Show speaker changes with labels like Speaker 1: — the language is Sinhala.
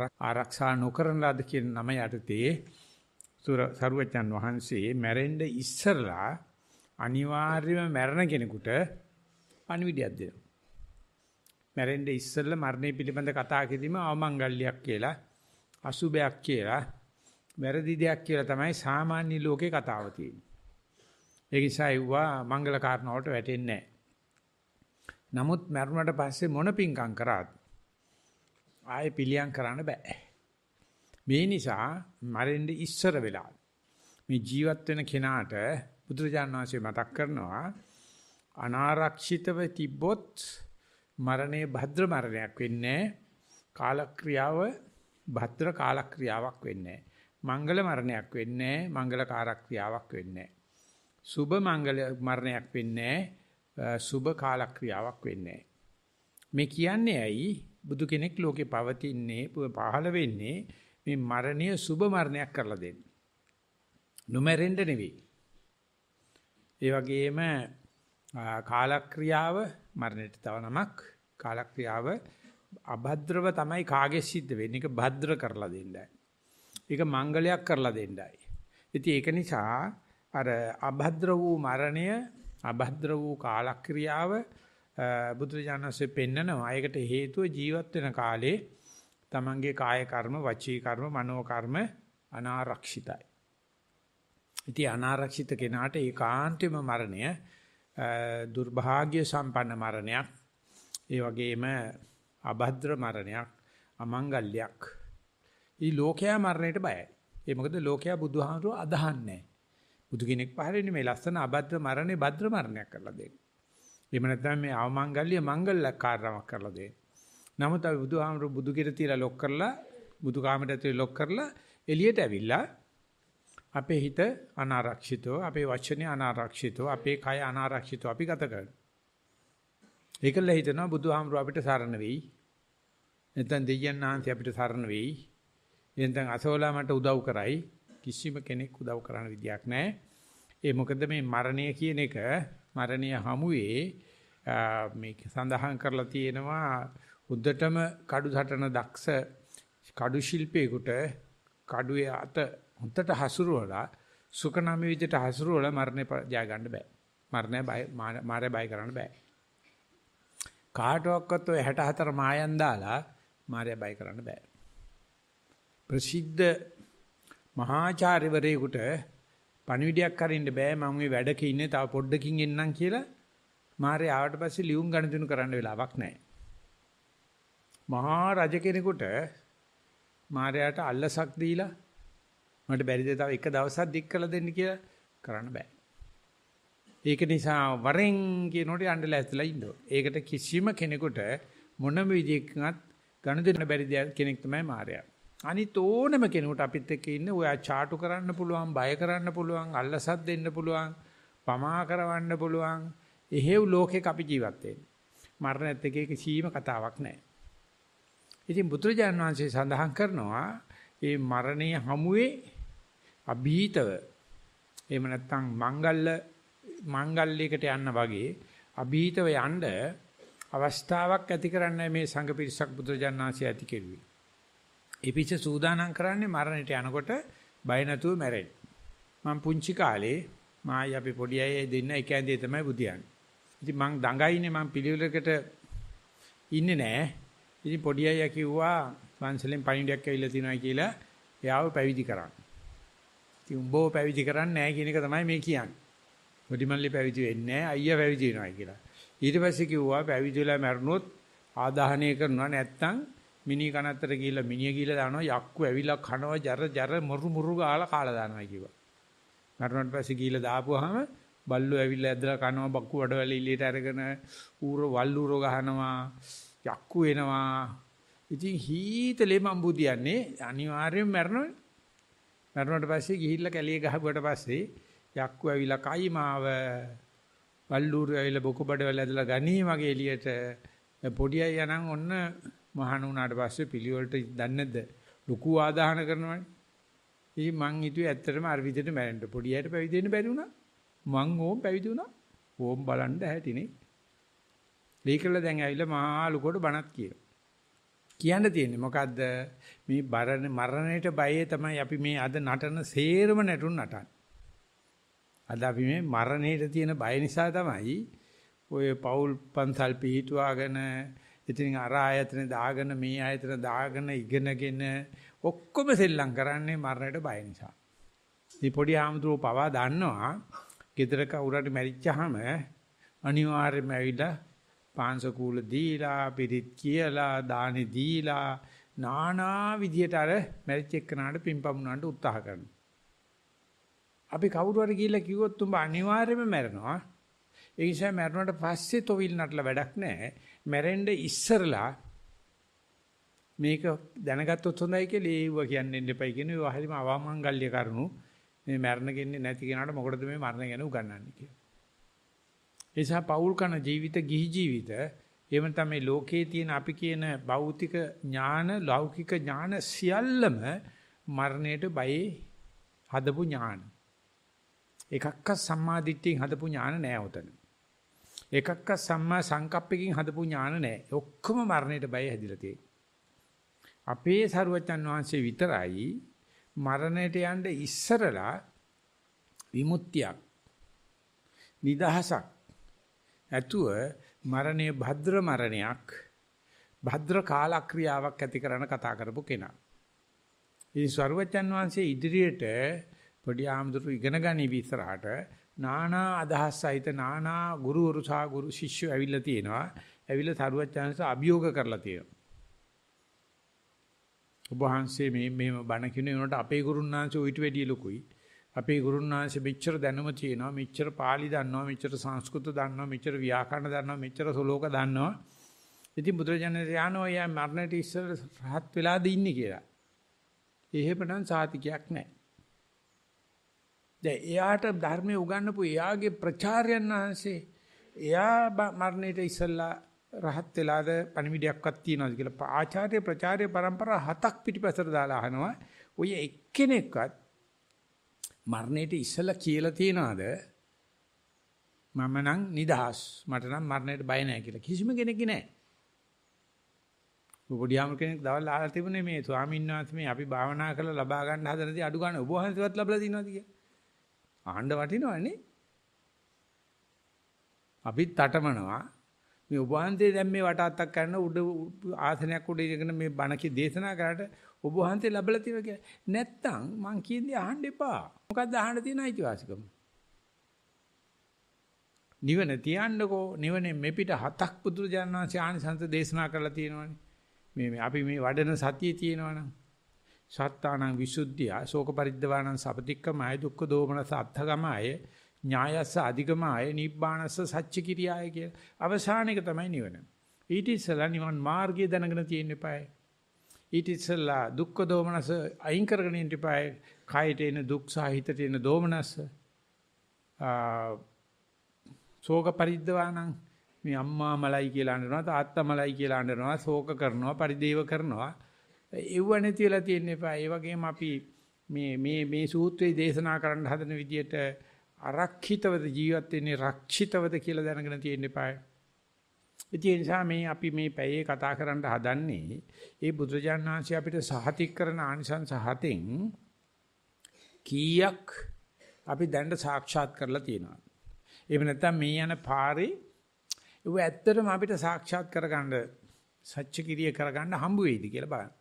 Speaker 1: ආරක්ෂා නොකරන ලද කියන නම යටතේ සරුවචන් වහන්සේ මැරෙන්න ඉස්සරලා අනිවාර්යයෙන්ම මැරෙන කෙනෙකුට පණිවිඩයක් දෙනවා. මැරෙන්න ඉස්සෙල්ලා මරණය පිළිබඳ කතා කිරීම අවමංගල්‍යයක් කියලා අසුබයක් කියලා වැරදි දෙයක් කියලා තමයි සාමාන්‍ය ලෝකේ කතාව තියෙන්නේ. ඒ නිසා ඒවා මංගල කාරණාවට වැටෙන්නේ නැහැ. නමුත් මරුණට පස්සේ මොන පිංකම් කරාත් ආයෙ පිළියම් කරන්න බෑ. මේ නිසා මරෙන්න ඉස්සර වෙලා මේ ජීවත් වෙන කෙනාට බුදුරජාණන් වහන්සේ මතක් කරනවා අනාරක්ෂිතව තිබ්බොත් මරණය භද්‍ර මරණයක් වෙන්නේ කාලක්‍රියාව භද්‍ර කාලක්‍රියාවක් වෙන්නේ මංගල මරණයක් වෙන්නේ මංගල කාලක්‍රියාවක් වෙන්නේ සුභ මංගල මරණයක් වෙන්නේ සුභ කාලක්‍රියාවක් වෙන්නේ මේ කියන්නේ ඇයි බුදු කෙනෙක් ලෝකේ පවතින්නේ පහළ වෙන්නේ මේ මරණය සුබ මරණයක් කරලා දෙන්න. නොමරෙන්න නෙවෙයි. ඒ වගේම කාලක්‍රියාව මරණයට තව නමක් කාලක්‍රියාව අභද්‍රව තමයි කාගේ සිද්ධ වෙන්නේ. ඒක භද්‍ර කරලා දෙන්නයි. ඒක මංගලයක් කරලා දෙන්නයි. ඉතින් ඒක නිසා අර අභද්‍ර වූ මරණය අභද්‍ර වූ කාලක්‍රියාව බුදුරජාණන්සේ පෙන්නනවා. ඒකට හේතුව ජීවත් වෙන කාලේ තමන්ගේ කාය කර්ම, වචී කර්ම, මනෝ කර්ම අනාරක්ෂිතයි. ඉතින් අනාරක්ෂිත කෙනාට ඒකාන්තෙම මරණය දුර්භාග්‍ය සම්පන්න මරණයක්. ඒ වගේම අභද්‍ර මරණයක්, අමංගල්‍යයක්. ඊ ලෝකයා මරණයට බයයි. ඒ මොකද ලෝකයා බුදුහාමුදුරුව අදහන්නේ බුදු කෙනෙක් පහරෙන්නේ මේ ලස්සන අභද්‍ර මරණේ භද්‍ර මරණයක් කරලා දෙන්නේ. එහෙම නැත්නම් මේ අවමංගල්‍ය මංගල්‍යකාරණමක් කරලා දෙන්නේ. නමුත් අපි බුදුහාමර බුදු කිර තියලා ලොක් කරලා බුදු කාමරයට ඇතුලේ ලොක් කරලා එළියට ඇවිල්ලා අපේ හිත අනාරක්ෂිතව අපේ වචනේ අනාරක්ෂිතව අපේ කය අනාරක්ෂිතව අපි ගත කරනවා. ඒකල හිතනවා බුදුහාමර අපිට සරණ වෙයි. නැත්නම් දෙයයන් ආන්ති අපිට සරණ වෙයි. නැත්නම් අසෝලා මට උදව් කරයි. කිසිම කෙනෙක් උදව් කරන්න විදියක් නැහැ. ඒ මොකද මේ මරණය කියන එක මරණය හමුවේ මේ සඳහන් කරලා තියෙනවා උද්දටම කඩු සටන දක්ෂ කඩු ශිල්පියෙකුට කඩුවේ අත හොන්තට හසුරුවලා සුකනාමි විදිහට හසුරුවලා මරණය ජය ගන්න බෑ. මරණය බය මාරය බය කරන්න බෑ. කාටවත් ඔය 64 මායන් දාලා මාරය බය කරන්න බෑ. ප්‍රසිද්ධ මහාචාර්යවරයෙකුට පණිවිඩයක් අරින්න බෑ මම මේ වැඩක ඉන්නේ තව පොඩ්ඩකින් එන්නම් කියලා මාරේ ආවට පස්සේ ලියුම් ගණතුණු කරන්න වෙලාවක් නැහැ. මහා රජ කෙනෙකුට මාරයාට අල්ලසක් දීලා මට බැරිද තව එක දවසක් දික් කළ දෙන්න කියලා කරන්න බෑ. ඒක නිසා වරෙන් කියනෝට යන්න ලැස්තිලා ඉන්නවා. ඒකට කිසිම කෙනෙකුට මොනම විදිහකින්වත් ගනුදෙන්න බැරි කෙනෙක් තමයි මාරයා. අනිත් ඕනම කෙනෙකුට අපිත් එක්ක ඉන්න ඔයා චාටු කරන්න පුළුවන්, බය කරන්න පුළුවන්, අල්ලසක් දෙන්න පුළුවන්, පමා කරවන්න පුළුවන්. එහෙව් ලෝකෙක අපි ජීවත් වෙන්නේ. මරණයත් එක්ක කිසිම කතාවක් නැහැ. ඉතින් බුදුරජාණන් වහන්සේ සඳහන් කරනවා මේ මරණය හමුවේ අභීතව එහෙම නැත්නම් මංගල්‍ය මංගල්‍යයකට යන්න වගේ අභීතව යන්න අවස්ථාවක් ඇති කරන්නයි මේ සංඝ පිරිසක් බුදුරජාණන් වහන්සේ ඇති කෙරුවේ. ඒ පිස්ස සූදානම් කරන්නේ මරණයට යනකොට බය නැතුව මැරෙන්න. මම පුංචි කාලේ මායි අපි පොඩි අය දෙන්න එක ඇඳේ තමයි බුදියන්නේ. ඉතින් මං දඟයිනේ මං පිළිවෙලකට ඉන්නේ නැහැ. ඉතින් පොඩි අයියා කිව්වා වංශලෙන් පණිඩයක් ඇවිල්ලා තිනවා කියලා එයාව පැවිදි කරන්න. ඉතින් උඹව පැවිදි කරන්නේ නැහැ කියන එක තමයි මේ කියන්නේ. පොඩි මල්ලි පැවිදි වෙන්නේ නැහැ අයියා පැවිදි වෙනවා කියලා. ඊට පස්සේ කිව්වා පැවිදි වෙලා මැරුණොත් ආදාහනය කරනවා නැත්තම් මිනි කනත්තර ගිහිල්ලා මිනිය ගිහිල්ලා දානවා යක්කු ඇවිල්ලා කනවා ජර ජර මුරු මුරු ගාලා කාලා දානවා කිව්වා. මරුණට පස්සේ ගිහිල්ලා දාපුවාම බල්ලෝ ඇවිල්ලා ඇදලා කනවා බක්කු වඩවල ඉලියට අරගෙන ඌර වල්ලුරෝ ගහනවා යක්කු එනවා. ඉතින් හීතලේ මම් බුදියන්නේ අනිවාර්යෙන් මැරෙනවා. මැරුණට පස්සේ ගිහිල්ලා කැලිය ගහපුවට පස්සේ යක්කු ඇවිල්ලා කයි මාව වල්ලුරෝ ඇවිල්ලා බොකු බඩවල ඇදලා ගනී මගේ එළියට පොඩි අයියා නම් ඔන්න මහාන වුණාට පස්සේ පිළිවෙලට දන්නේ නැද්ද? ලুকু ආදාහන කරනවනේ. ඉතින් මං හිතුවේ ඇත්තටම අර විදිහට මැරෙන්න පොඩි අයට පැවිදි වෙන්න බැරි වුණා. මං ඕම් පැවිදි වුණා. ඕම් බලන්න හැටිනේ. මේකල දැන් ඇවිල්ලා මහා ලුකුවට බණක් කියන. කියන්න තියෙන්නේ මොකද්ද? මේ බරණ මරණයට බයේ තමයි අපි මේ අද නටන සේරම නටුන් නටන්නේ. අද අපි මේ මරණයට තියෙන බය නිසා තමයි ඔය පෞල් පන්සල් පිහිටුවාගෙන ඉතින් අර ආයතන දාගෙන මේ ආයතන දාගෙන ඉගෙනගෙන ඔක්කොම සෙල්ලම් කරන්නේ මරණයට බය නිසා. මේ පොඩි ආමතුරු පවා දන්නවා ගෙදර කවුරුහරි මැරිච්චාම අනිවාර්යයෙන්ම ඇවිල්ලා පාංශකූල දීලා පිරිත් කියලා දානි දීලා නානා විදියට අර මැරිච්ච එක්කනට පිම්පමුණාට උත්සාහ කරනවා. අපි කවුරු හරි ගිහිල්ලා කිව්වොත් උඹ අනිවාර්යයෙන්ම මැරෙනවා. ඒ නිසා මැරුණට පස්සේ තොවිල් නටලා වැඩක් නැහැ. මැරෙන්න ඉස්සරලා මේක දැනගත්තොත් හොඳයි කියලා ඒව කියන්න එන්න එපයි කියන ඒවා හරිම අවමංගල්‍ය කරුණු. මේ මැරණ කියන්නේ නැති කෙනාට මොකටද මේ මරණ ගැන උගන්වන්නේ කියලා. ඒ නිසා පෞල් කන ජීවිත ගිහි ජීවිත එහෙම තමයි ලෝකයේ තියෙන අපි කියන භෞතික ඥාන ලෞකික ඥාන සියල්ලම මරණයට බයේ හදපු ඥාන. එකක්ක සම්මාදිට්ඨියෙන් හදපු ඥාන නෑ උතන. එකක්ක සම්මා සංකප්පකින් හදපු ඥාන නැහැ. ඔක්කොම මරණයට බය හැදිලා තියෙන්නේ. අපේ සරුවචන් වහන්සේ විතරයි මරණයට යන්න ඉස්සරලා විමුක්තියක් නිදහසක් ඇතුව මරණය භද්‍ර මරණයක් භද්‍ර කාලක්‍රියාවක් ඇති කරන කතා කරපු කෙනා. ඉතින් සරුවචන් වහන්සේ ඉදිරියට පොඩි ආමඳුරු ඉගෙන ගනි විතරහට නානා අදහස් සහිත නානා ගුරුවරු සහ ගුරු ශිෂ්‍යෝ ඇවිල්ලා තියෙනවා. ඇවිල්ලා සරුවච්චාන්ස අභියෝග කරලා තියෙනවා. ඔබ වහන්සේ මේ මෙහෙම බණ කියන උනට අපේ ගුරුන්නාංශ ඌට වැඩිය ලොකුයි. අපේ ගුරුන්නාංශ මෙච්චර දැනුම තියෙනවා, මෙච්චර pāli දන්නවා, මෙච්චර සංස්කෘත දන්නවා, මෙච්චර ව්‍යාකරණ දන්නවා, මෙච්චර සලෝක දන්නවා. ඉතින් බුදුරජාණන් යානෝ යා මරණට ඉස්සර රහත් වෙලාද ඉන්නේ කියලා. එහෙමනම් සාතිකයක් නැහැ. දැන් එයාට ධර්මයේ උගන්වපු එයාගේ ප්‍රචාරයන් වහන්සේ එයා මරණයට ඉස්සෙල්ලා රහත් වෙලාද පණිවිඩයක්වත් තියනවාද කියලා ආචාර්ය ප්‍රචාරය પરම්පරා හතක් පිටිපසට දාලා අහනවා ඔය එක්කෙනෙක්වත් මරණයට ඉස්සෙල්ලා කියලා තියනවාද මම නම් නිදහස් මට නම් මරණයට බය නැහැ කියලා කිසිම කෙනෙක් නෑ පොඩියාම කෙනෙක් දවල් ආලා තිබුණේ මේ ස්වාමීන් වහන්සේ මේ අපි භාවනා කරලා ලබා ගන්න හදනදී අඩු ගන්න ඔබ වහන්සේවත් ලැබලා තියනවාද කියලා ආහඬ වටිනවනේ. අපිත් තටමනවා. මේ ඔබ වහන්සේ දැන් මේ වටාත්තක් කරන උඩ ආසනයක් උඩ ඉඳගෙන මේ බණකේ දේශනා කරාට ඔබ වහන්සේ ලැබලා තියෙන කියලා. නැත්තම් මං කියන්නේ අහන්න එපා. මොකද්ද අහන්න තියෙන අයිතිවාසිකම? නිවන තියන්නකෝ නිවනේ මේ පිට හතක් පුදුරු ජානවාසී ආනිසංස දේශනා කරලා තියෙනවනේ. මේ අපි මේ වඩන සතිය තියෙනවනම් සත්තානං විසුද්ධිය ශෝක පරිද්දවානං සපතික්කමය දුක්ඛ දෝමනස අත්ථගමය ඥායස්ස අධිගමය නිබ්බානස්ස සච්ච කිරියාය කිය. අවසාන එක තමයි නිවන. ඊට ඉස්සලා නිවන් මාර්ගය දැනගෙන තියෙන්න eBay. ඊට ඉස්සලා දුක්ඛ දෝමනස අයින් කරගෙන ඉන්න eBay. කායට එන දුක් සාහිතට එන දෝමනස. ශෝක පරිද්දවානං මේ අම්මා මලයි කියලා අඬනවා තාත්තා මලයි කියලා අඬනවා ශෝක කරනවා පරිදේව කරනවා එව්ව නැති වෙලා තියෙන්න එපා. ඒ වගේම අපි මේ මේ මේ සූත්‍රයේ දේශනා කරන්න හදන විදියට අරක්ෂිතවද ජීවත් වෙන්නේ රක්ෂිතවද කියලා දැනගෙන තියෙන්න එපා. ඒ නිසා මේ අපි මේ පැයේ කතා කරන්න හදන්නේ ඒ බුදුරජාණන් වහන්සේ අපිට සහතික කරන ආනිසංස හතෙන් කීයක් අපි දැන්ට සාක්ෂාත් කරලා තියෙනවා. එහෙම නැත්නම් මේ යන පාරේ ඌ ඇත්තටම අපිට සාක්ෂාත් කරගන්න සත්‍ය කිරිය කරගන්න හම්බ වෙයිද කියලා බලන්න.